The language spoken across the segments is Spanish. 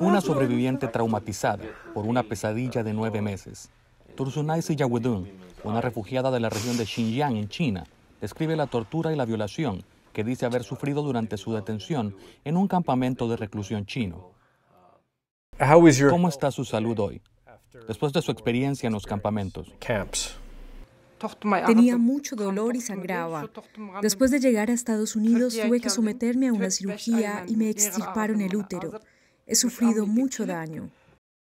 Una sobreviviente traumatizada por una pesadilla de nueve meses. Tursunay Siyawedun, una refugiada de la región de Xinjiang en China, describe la tortura y la violación que dice haber sufrido durante su detención en un campamento de reclusión chino. ¿Cómo está su salud hoy? Después de su experiencia en los campamentos. Tenía mucho dolor y sangraba. Después de llegar a Estados Unidos tuve que someterme a una cirugía y me extirparon el útero. He sufrido mucho daño.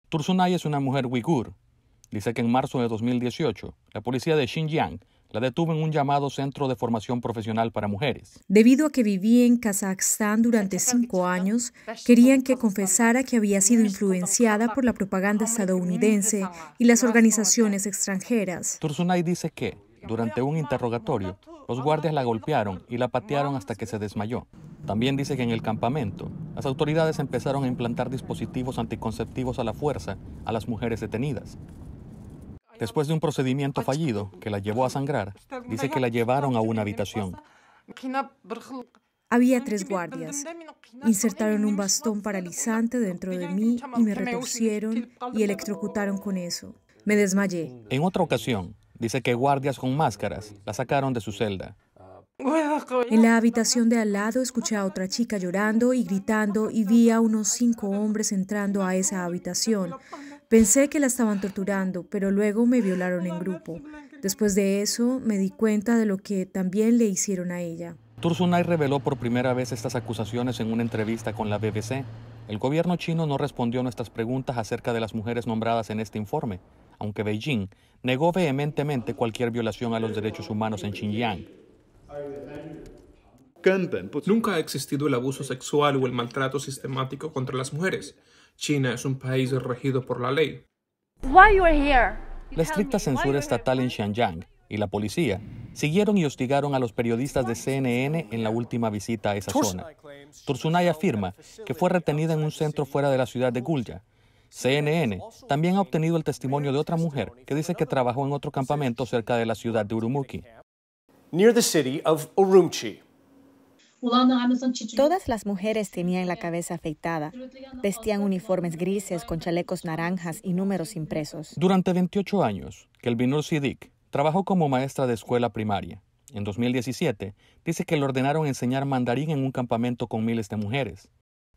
Tursunay es una mujer uigur. Dice que en marzo de 2018, la policía de Xinjiang la detuvo en un llamado centro de formación profesional para mujeres. Debido a que vivía en Kazajstán durante cinco años, querían que confesara que había sido influenciada por la propaganda estadounidense y las organizaciones extranjeras. Tursunay dice que, durante un interrogatorio, los guardias la golpearon y la patearon hasta que se desmayó. También dice que en el campamento, las autoridades empezaron a implantar dispositivos anticonceptivos a la fuerza a las mujeres detenidas, Después de un procedimiento fallido que la llevó a sangrar, dice que la llevaron a una habitación. Había tres guardias. Insertaron un bastón paralizante dentro de mí y me retorcieron y electrocutaron con eso. Me desmayé. En otra ocasión, dice que guardias con máscaras la sacaron de su celda. En la habitación de al lado escuché a otra chica llorando y gritando y vi a unos cinco hombres entrando a esa habitación. Pensé que la estaban torturando, pero luego me violaron en grupo. Después de eso me di cuenta de lo que también le hicieron a ella. Tursunay reveló por primera vez estas acusaciones en una entrevista con la BBC. El gobierno chino no respondió a nuestras preguntas acerca de las mujeres nombradas en este informe, aunque Beijing negó vehementemente cualquier violación a los derechos humanos en Xinjiang. Pues. Nunca ha existido el abuso sexual o el maltrato sistemático contra las mujeres. China es un país regido por la ley. La estricta censura estatal en Xinjiang y la policía siguieron y hostigaron a los periodistas de CNN en la última visita a esa zona. Tursunay afirma que fue retenida en un centro fuera de la ciudad de Gulya. CNN también ha obtenido el testimonio de otra mujer que dice que trabajó en otro campamento cerca de la ciudad de Urumqi. Near Urumqi. Todas las mujeres tenían la cabeza afeitada, vestían uniformes grises con chalecos naranjas y números impresos. Durante 28 años, Kelvinur Siddiq trabajó como maestra de escuela primaria. En 2017, dice que le ordenaron enseñar mandarín en un campamento con miles de mujeres.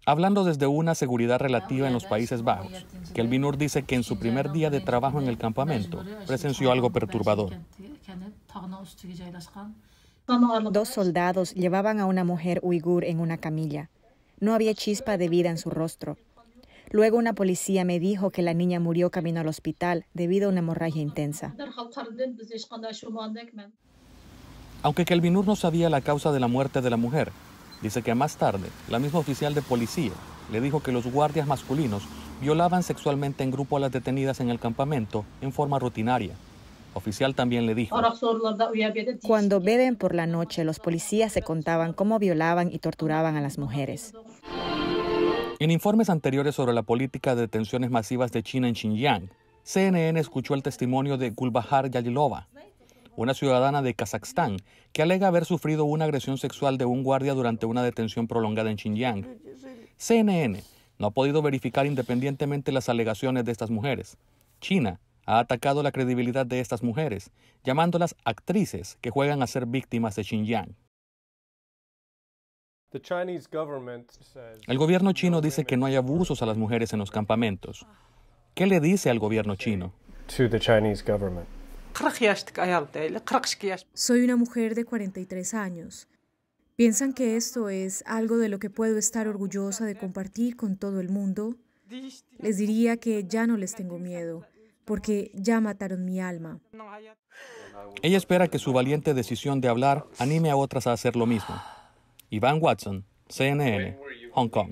Hablando desde una seguridad relativa en los Países Bajos, Kelvinur dice que en su primer día de trabajo en el campamento presenció algo perturbador. Dos soldados llevaban a una mujer uigur en una camilla. No había chispa de vida en su rostro. Luego una policía me dijo que la niña murió camino al hospital debido a una hemorragia intensa. Aunque Kelvinur no sabía la causa de la muerte de la mujer, dice que más tarde la misma oficial de policía le dijo que los guardias masculinos violaban sexualmente en grupo a las detenidas en el campamento en forma rutinaria oficial también le dijo, cuando beben por la noche, los policías se contaban cómo violaban y torturaban a las mujeres. En informes anteriores sobre la política de detenciones masivas de China en Xinjiang, CNN escuchó el testimonio de Gulbahar Yalilova, una ciudadana de Kazajstán que alega haber sufrido una agresión sexual de un guardia durante una detención prolongada en Xinjiang. CNN no ha podido verificar independientemente las alegaciones de estas mujeres. China ha atacado la credibilidad de estas mujeres, llamándolas actrices que juegan a ser víctimas de Xinjiang. El gobierno chino dice que no hay abusos a las mujeres en los campamentos. ¿Qué le dice al gobierno chino? Soy una mujer de 43 años. ¿Piensan que esto es algo de lo que puedo estar orgullosa de compartir con todo el mundo? Les diría que ya no les tengo miedo porque ya mataron mi alma. Ella espera que su valiente decisión de hablar anime a otras a hacer lo mismo. Iván Watson, CNN, Hong Kong.